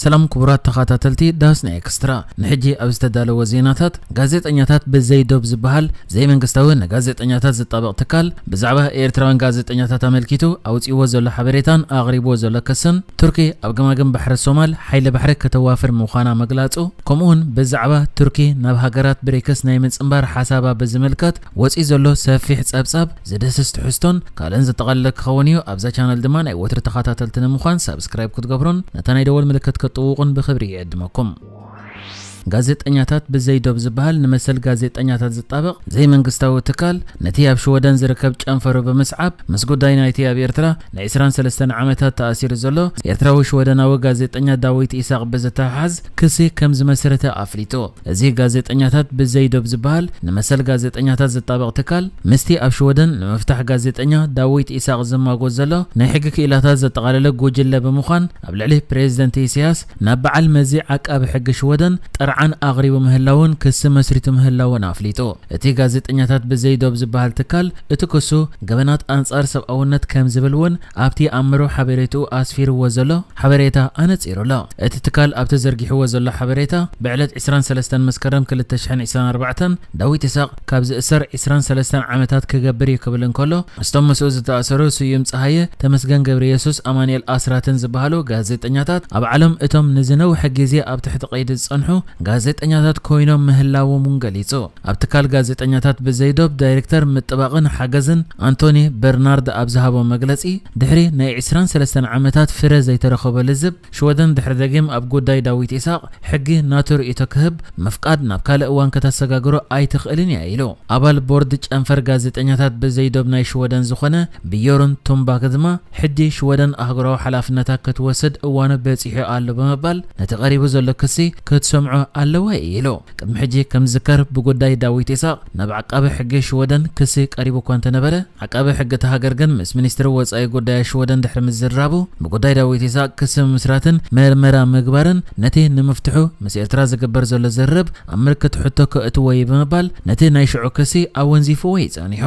سلام كبرات تخاتاتلتي داسنا اكسترا نحجي أو استدالو وزيناتات غازيت أنياتات بزي دوب زبهال زي من قستوين غازيت أنياتات زي طابق تكال بزعبه إيرتراوان غازيت أنياتات أملكيتو أو تيوو زولا حبريتان أغريبو زولا كسن تركي أو قماقم بحر الصومال حيل بحر كتوافر مخانا مقلاتو كمون بزعبه تركي نبها قرات بريكس نايمنس امبار حسابه بزملكات وزي زولو سافيح تسابساب زدسس حستون كالن زتغلق خونيو أبزا شانل دمان أي وتر تخاتاتلتنا مخان سابسكرايب كتقبرون نتاني دول ملكت بطوق بخبرية قدمكم غازت انياتات بزي دوب زبهال نمسل غازت انياتات زطابق زي من قستاو تكال نتياب شو ودن زركب جانفرو بمسعب مسقود داينا ايتياب ارترا لعسران سلستان عامتات تأثير زلو ارتراو شو ودن او غازت انيا داويت اساق بزتا حز كسي كم زمسرة افليتو زي غازت انياتات بزي دوب زبهال نمسل غازت انياتات زطابق تكال مستي اب شو ودن لمفتح غازت انيا داويت اساق زما غوزلو نحقك الاتات زتغالله غوجل بمخان ابلعليه بريزدنت اسياس نبع المزي عك اب حق شو ودن ترى شርዓን ኣቕሪቡ ምህላውን ክስ መስሪቱ ምህላውን ኣፍሊጡ እቲ ጋዜጠኛታት ብዘይዶብ ዝበሃል ትካል እቲ ክሱ ገበናት ኣንጻር ሰብኣውነት ከም ዝብል እውን ኣብቲ ኣእምሮ ሓበሬትኡ ኣስፊርዎ ዘሎ ሓበሬታ ኣነፂሩ ኣሎ እቲ ትካል ኣብቲ ዘርጊሕዎ ዘሎ ሓበሬታ ብዕለት 23 መስከረም 2024 ዳዊት ይስቅ ካብ ዝእሰር 23 ዓመታት ክገብር እዩ ክብል እንከሎ ምስቶም ምስኡ ዝተኣሰሩ ስዩም ፀሃየ ተመስገን ገብረ የሱስ ኣማንኤል ኣስራትን ዝበሃሉ ጋዜጠኛታት ኣብ ዓለም እቶም ንዝነውሐ ግዜ ኣብ ትሕቲ ቀይዲ ዝፀንሑ ጋዜጠኛታት ኮይኖም ምህላዎምን ገሊጹ ኣብ ትካል ጋዜጠኛታት ብዘይዶብ ዳይሬክተር ምጥባቕን ሓገዝን ኣንቶኒ በርናርድ ኣብ ዝሃቦ መግለጺ ድሕሪ ናይ 23 ዓመታት ፍረ ዘይተረኸበ ልዝብ ሽወደን ድሕሪ ደጊም ኣብ ጉዳይ ዳዊት ኢስቅ ሕጊ ናቱ ርእቶ ክህብ ምፍቃድ ናብ ካልእ እዋን ከተሰጋግሮ ኣይትኽእልን እያ ኢሉ ኣባል ቦርድ ጨንፈር ጋዜጠኛታት ብዘይዶብ ናይ ሽወደን ዝኾነ ብዮርን ቱምባክ ድማ ሕዲ ሽወደን ኣህጉራዊ ሓላፍነታት ክትወስድ እዋኑ በፂሑ ኣሎ ብምባል ነቲ ቀሪቡ ዘሎ ክሲ ክትሰምዖ ኣለዋ እየ ኢሉ ቅድሚ ሕጂ ከም ዝከር ብጉዳይ ዳዊት ይስቅ ናብ ዓቃቢ ሕጊ ሽወደን ክሲ ቀሪቡ እኳ እንተነበረ ዓቃቢ ሕጊ እቲ ሃገር ግን ምስ ሚኒስትሪ ወፃኢ ጉዳይ ሽወደን ድሕሪ ምዝራቡ ብጉዳይ ዳዊት ይስቅ ክሲ ምስራትን መርመራ ምግባርን ነቲ ንምፍትሑ ምስ ኤርትራ ዝግበር ዘሎ ዝርብ ኣብ ምልክት ሕቶ ክእትወይ ብምባል ነቲ ናይ ሽዑ ክሲ ኣወንዚፍዎ ይጸኒሑ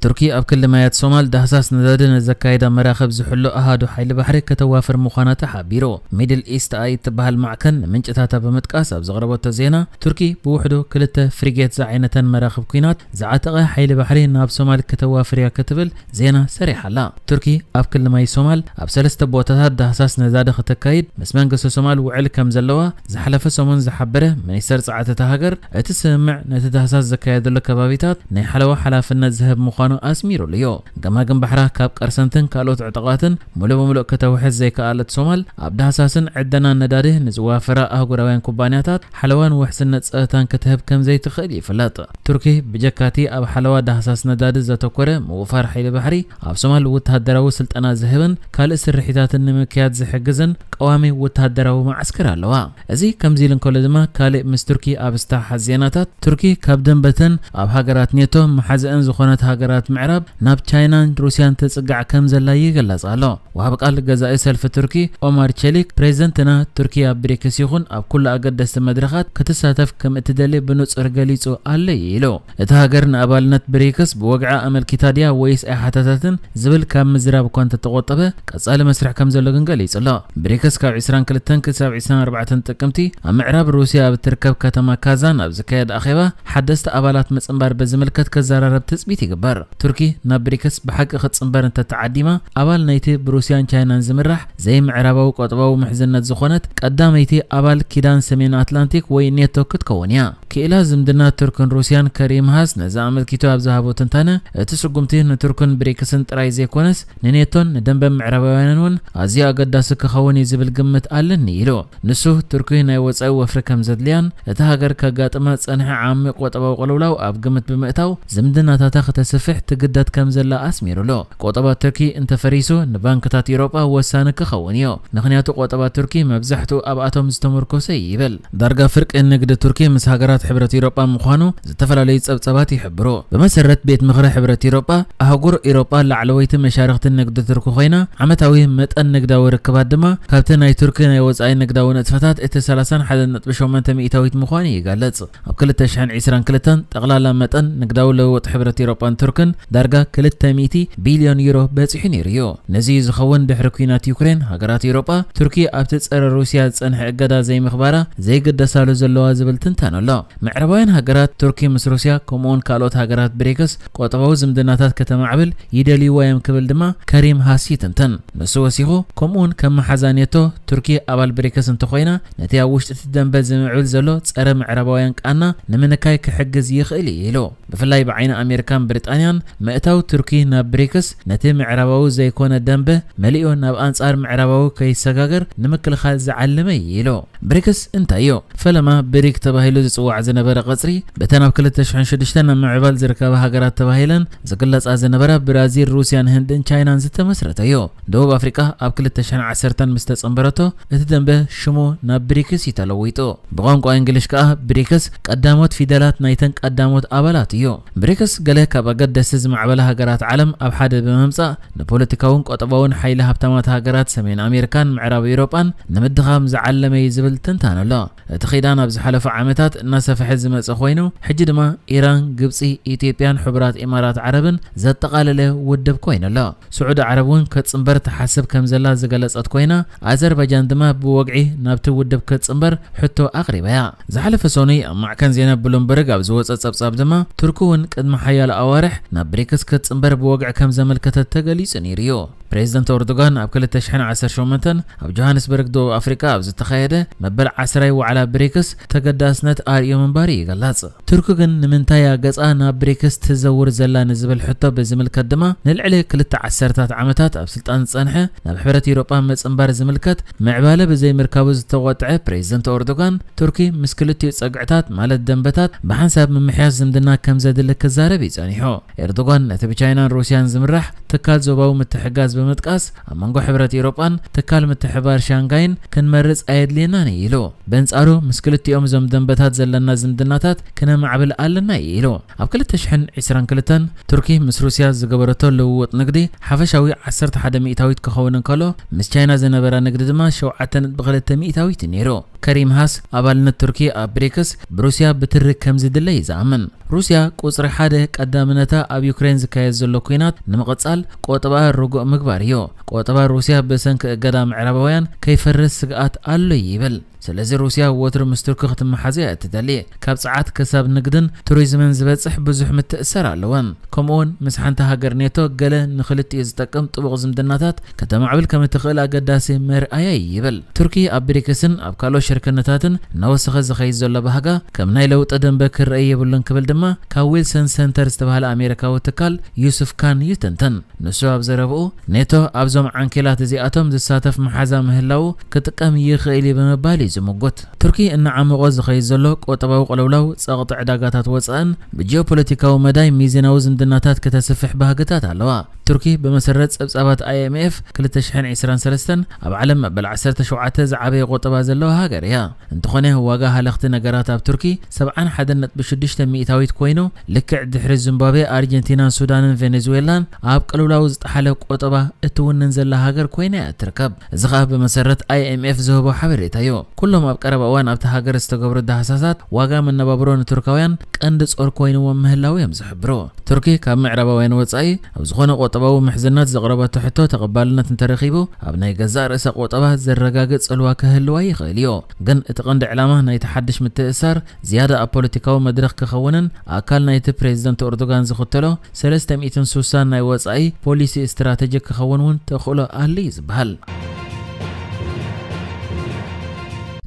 تركيا أب كل ما يتسومال دهساس ندادن الزكايدا مراخب زحلو أهادو حيل بحري كتوافر مخانا حابيرو ميدل إيست آي تبهال معكن من جتاتا بمتقاس أب زغربو تزينا تركي بوحدو كلتا فريجيت زعينة مراخب كينات زعاتقا حيل بحري ناب سومال كتوافر يا كتبل زينا سريحة لا تركي أب كل ما يسومال أب سلسة بوتاتات دهساس نداد ختكايد من منقص سومال وعل كم زلوا زحلف سومون زحبره من يسر زعاتتا تهاجر اتسمع نتدهساس زكايدلو كبابيتات نيحلوا حلاف النزهب مخانا ምዃኑ ኣስሚሩሉ እዩ ገማግም ባሕራ ካብ ቀርሰንትን ካልኦት ዕጥቓትን ሙሉእ ብሙሉእ ከተውሕዝ ዘይከኣለት ሶማል ኣብ ዳህሳስን ዕደናን ነዳዲ ንዝዋፈራ ኣህጉራውያን ኩባንያታት ሓለዋን ውሕስነት ፀጥታን ክትህብ ከም ዘይትኽእል ይፍለጥ ቱርኪ ብጀካቲ ኣብ ሓለዋ ዳህሳስ ነዳዲ ዘተኮረ ምውፋር ሓይሊ ባሕሪ ኣብ ሶማል ወተሃደራዊ ስልጠና ዝህብን ካልእ ስርሒታትን ንምክያድ ዝሕግዝን ቀዋሚ ወተሃደራዊ መዓስከር ኣለዋ እዚ ከምዚ ኢሉ እንከሎ ድማ ካልእ ምስ ቱርኪ ኣብ ዝተሓሓዝ ዜናታት ቱርኪ ካብ ደንበተን ኣብ ሃገራት ኔቶ መሓዝአን ዝኾነት ሃገራት ሃገራት ምዕራብ ናብ ቻይናን ሩስያን ተጽጋዕ ከም ዘላ ይገለጽ ኣሎ ወሃብ ቃል ገዛኢ ሰልፊ ቱርኪ ኦማር ቸሊክ ፕሬዚደንትና ቱርኪ ኣብ ብሬክስ ይኹን ኣብ ኩሉ ኣገደስቲ መድረኻት ክትሳተፍ ከም እትደሊ ብንጹር ገሊጹ ኣለ ኢሉ እቲ ሃገር ንኣባልነት ብሬክስ ብወግዓ ኣመልኪታ ድያ ወይስ ኣይሓታታትን ዝብል ካብ ምዝራብ እኳ እንተተቆጠበ ቀጻሊ መስርሕ ከም ዘሎ ግን ገሊጹ ኣሎ ብሬክስ ካብ 22 ክሳብ 24 ጥቅምቲ ኣብ ምዕራብ ሩስያ ኣብ እትርከብ ከተማ ካዛን ኣብ ዝካየድ ኣኼባ ሓደስቲ ኣባላት ምጽምባር ብዝምልከት ከዘራረብ ትጽቢት ይግበር ቱርኪ ናብ ብሪክስ ብሓቂ ክትፅንበር እንተተዓዲማ ኣባል ናይቲ ብሩስያን ቻይናን ዝምራሕ ዘይምዕራባዊ ቆጥባዊ ምሕዝነት ዝኾነት ቀዳመይቲ ኣባል ኪዳን ሰሜን ኣትላንቲክ ወይ ኔቶ ክትከውን እያ ክኢላ ዝምድና ቱርክን ሩስያን ከሪም ሃስ ነዚ ኣመልኪቱ ኣብ ዝሃቦ ትንታነ እቲ ስጉምቲ ንቱርክን ብሪክስን ጥራይ ዘይኮነስ ንኔቶን ንደንበ ምዕራባውያንን እውን ኣዝዩ ኣገዳሲ ክኸውን እዩ ዝብል ግምት ኣለኒ ኢሉ ንሱ ቱርኪ ናይ ወፃኢ ወፍሪ ከም ዘድልያን እቲ ሃገር ከጋጥመ ፀንሐ ዓሚቕ ቆጠባዊ ቁልውላው ኣብ ግምት ብምእታው ዝምድናታታ ክተስፍሕ ትግደት ከም ዘላ ኣስሚሩ ኣሎ ቆጠባ ቱርኪ እንተፈሪሱ ንባንክታት ኢሮጳ ወሳኒ ክኸውን እዩ ምክንያቱ ቆጠባ ቱርኪ መብዛሕትኡ ኣብኣቶም ዝተመርኮሰ ይብል ዳርጋ ፍርቂ ንግዲ ቱርኪ ምስ ሃገራት ሕብረት ኢሮጳ ምዃኑ ዝተፈላለዩ ፀብፀባት ይሕብሩ ብመሰረት ቤት ምክሪ ሕብረት ኢሮጳ ኣህጉር ኢሮጳ ላዕለወይቲ መሻርክቲ ንግዲ ቱርኪ ኮይና ዓመታዊ መጠን ንግዳዊ ርክባት ድማ ካብቲ ናይ ቱርኪ ናይ ወፃኢ ንግዳዊ ንጥፈታት እቲ 31.8 ሚእታዊት ምዃኑ ይገልጽ ኣብ 2022 ጠቕላላ መጠን ንግዳዊ ለውጥ ሕብረት ኢሮጳን ቱርክን ዩክሬን ዳርጋ 200 ቢልዮን ዩሮ በፂሑ ነይሩ እዩ ነዚ ዝኸውን ድሕሪ ኩናት ዩክሬን ሃገራት ኤውሮጳ ቱርኪ ኣብቲ ፀረ ሩስያ ዝፀንሐ እገዳ ዘይምኽባራ ዘይግደሳሉ ዘለዋ ዝብል ትንታን ኣሎ ምዕራባውያን ሃገራት ቱርኪ ምስ ሩስያ ከምኡውን ካልኦት ሃገራት ብሪክስ ቆጠባዊ ዝምድናታት ከተማዕብል ይደልይዋ እዮም ክብል ድማ ከሪም ሃሲ ትንትን ንሱ ወሲኹ ከምኡውን ከም መሓዛኔቶ ቱርኪ ኣባል ብሪክስ እንተኮይና ነቲ ኣብ ውሽጢ እቲ ደንበ ዝምዕብል ዘሎ ፀረ ምዕራባውያን ቃና ንምንካይ ክሕግዝ ይኽእል እዩ ኢሉ ብፍላይ ብዓይኒ ኣሜሪካን ብሪጣንያን ኣለም መእታው ቱርኪ ናብ ብሪክስ ነቲ ምዕራባዊ ዘይኮነ ደንበ መሊኡ ናብ ኣንጻር ምዕራባዊ ከይሰጋገር ንምክልኻል ዝዓለመ ኢሎ ብሪክስ እንታይ እዮ ፈለማ ብሪክ ተባሂሉ ዝፅዋዕ ዝነበረ ቅፅሪ በተን ኣብ 206 ኣብ ምዕባል ዝርከባ ሃገራት ተባሂለን ዝግለፃ ዝነበረ ብራዚል ሩስያን ህንድን ቻይናን ዝተመስረተ እዩ ደቡብ ኣፍሪቃ ኣብ 210 ምስ ተፀንበረቶ እቲ ደንበ ሽሙ ናብ ብሪክስ እዩ ተለዊጡ ብቋንቋ እንግሊሽ ከዓ ብሪክስ ቀዳሞት ፊደላት ናይተን ቀዳሞት ኣባላት እዩ ብሪክስ ገለ ካብ ኣገደ ደስ ዝማዕበላ ሃገራት ዓለም ኣብ ሓደ ብምምጻእ ንፖለቲካውን ቆጠባውን ሓይሊ ሃብታማት ሃገራት ሰሜን ኣሜሪካን ምዕራብ ኤውሮጳን ንምድኻም ዝዓለመ እዩ ዝብል ትንታን ኣሎ እቲ ኺዳን ኣብ ዝሓለፈ ዓመታት እናሰፍሐ ዝመፀ ኮይኑ ሕጂ ድማ ኢራን ግብፂ ኢትዮጵያን ሕቡራት ኢማራት ዓረብን ዘጠቓለለ ውድብ ኮይኑ ኣሎ ስዑድ ዓረብ እውን ከፅምበር ተሓስብ ከም ዘላ ዝገለጸት ኮይና ኣዘርባይጃን ድማ ብወግዒ ናብቲ ውድብ ከፅምበር ሕቶ ኣቕሪባ እያ ዝሓለፈ ሰኒ ኣብ ማዕከን ዜና ብሉምበርግ ኣብ ዝወፀ ጸብጻብ ድማ ቱርኪ እውን ቅድሚ ሓያል ኣዋርሕ ናብ ብሬክስ ከትፅምበር ብወግዕ ከም ዘመልከተት ተገሊፅን ነይሩ ፕሬዚደንት ኤርዶጋን ኣብ 2018 ኣብ ጆሃንስበርግ ደቡብ ኣፍሪካ ኣብ ዝተኻየደ መበል 10ይ ዋዕላ ብሪክስ ተገዳስነት ኣርእዮ ምንባሪ ይገላጽ ቱርክ ግን ንምንታይ ገጻ ናብ ብሪክስ ትዘውር ዘላ ንዝብል ሕቶ ብዝምልከት ድማ ንልዕሊ ክልተ ዓሰርታት ዓመታት ኣብ ስልጣን ዝጸንሐ ናብ ሕብረት ኤውሮጳ ምጽምባር ዝምልከት ምዕባለ ብዘይምርካቡ ዝተቖጥዐ ፕሬዚደንት ኤርዶጋን ቱርኪ ምስ ክልቲኡ ጸግዕታት ማለት ደንበታት ብሓንሳብ ምምሕያሽ ዝምድና ከም ዘድሊ ክዛረብ ይጸኒሑ ኤርዶጋን ነቲ ብቻይናን ሩስያን ዝምራሕ ትካል ዞባዊ ምትሕጋዝ ብምጥቃስ ኣብ መንጎ ሕብረት ኤውሮጳን ትካል ምትሕባር ሻንጋይን ክንመርፅ ኣየድልየናን እዩ ኢሉ በንጻሩ ምስ ክልቲኦም እዞም ደንበታት ዘለና ዝምድናታት ክነማዕብል ኣለና እዩ ኢሉ ኣብ 2022 ቱርኪ ምስ ሩስያ ዝገበረቶ ልውውጥ ንግዲ ሓፈሻዊ 11 ሚእታዊት ክኸውን እንከሎ ምስ ቻይና ዝነበረ ንግዲ ድማ 7.2 ሚእታዊት ነይሩ ከሪም ሃስ ኣባልነት ቱርኪ ኣብ ብሬክስ ብሩስያ ብትሪ ከም ዝድለ ይዝኣምን ሩስያ ቁፅሪ ሓደ ቀዳምነታ ኣብ ዩክሬን ዝካየድ ዘሎ ኩናት ንምቕጻል ቆጥባ ርጉእ ምግባር ተግባር እዩ ቆጠባ ሩስያ ብሰንኪ እገዳ ምዕራባውያን ከይፈርስ ስግኣት ኣሎ ይብል سلزي روسيا ووتر مستر كخت محازية تدالي كاب ساعات كساب نقدن توريزمان زبات صح بزوح متأسرة لون كومون مسحان تهاجر نيتو قلة نخلت يزتقم طبق زمدناتات كتم عبل كم تخيل قداسي مر آي يبل تركي أبريكسن أبكالو شركة نتاتن نوسخ زخي زولة بهاجا كم نايلو تقدم بكر أي بلن قبل دما كويلسون سنتر استبهال أمريكا وتكال يوسف كان يوتنتن نسوا بزربو نيتو أبزوم عنكلات زي أتم زساتف محازم هلاو كتقام يخيلي بمبالي ዝምጉት ቱርኪ እናዓምቆ ዝኸይድ ዘሎ ቆጠባዊ ቆለውላው ጸቕጢ ዕዳጋታት ወጻእን ብጂኦፖለቲካዊ መዳይ ሚዛናዊ ዝምድናታት ከተስፍሕ ባህግታት ኣለዋ ቱርኪ ብመሰረት ጸብጻባት ኣይኤምኤፍ 2023 ኣብ ዓለም መበል 17 ዝዓበየ ቆጠባ ዘለዋ ሃገር እያ እንተኾነ ዋጋ ሃለኽቲ ነገራት ኣብ ቱርኪ 71.6 ሚእታዊት ኮይኑ ልክዕ ድሕሪ ዚምባብዌ ኣርጀንቲናን ሱዳንን ቬኔዙዌላን ኣብ ቅልውላዊ ዝተሓለ ቆጠባ እትውንን ዘላ ሃገር ኮይና እያ ትርከብ እዚ ከዓ ብመሰረት ኣይኤምኤፍ ዝህቦ ሓበሬታ እዩ ኩሎም ኣብ ቀረባ እዋን ኣብቲ ሃገር ዝተገብሩ ዳህሳሳት ዋጋ መነባብሮ ንቱርካውያን ቀንዲ ጾር ኮይንዎ ምህላው እዮም ዝሕብሮ ቱርኪ ካብ ምዕራባውያን ወጻኢ ኣብ ዝኾነ ቆጠባዊ ምሕዝነት ዘቕረበ ትሕቶ ተቐባልነት እንተረኺቡ ኣብ ናይ ገዛእ ርእሰ ቆጠባ ዘረጋግፅ ፅልዋ ክህልዋ ይኽእል እዩ ግን እቲ ቀንዲ ዕላማ ናይቲ ሓድሽ ምትእስሳር ዝያዳ ኣብ ፖለቲካዊ መድረኽ ክኸውንን ኣካል ናይቲ ፕሬዚደንት ኤርዶጋን ዝኽተሎ 360 ናይ ወጻኢ ፖሊሲ ስትራተጂ ክኸውን እውን ተኽእሎ ኣለ እዩ ዝበሃል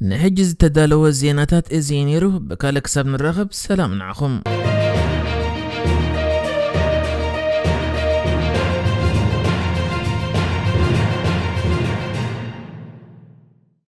نحجز تدالو الزيناتات إزينيرو بكالك سبن الرغب سلام معكم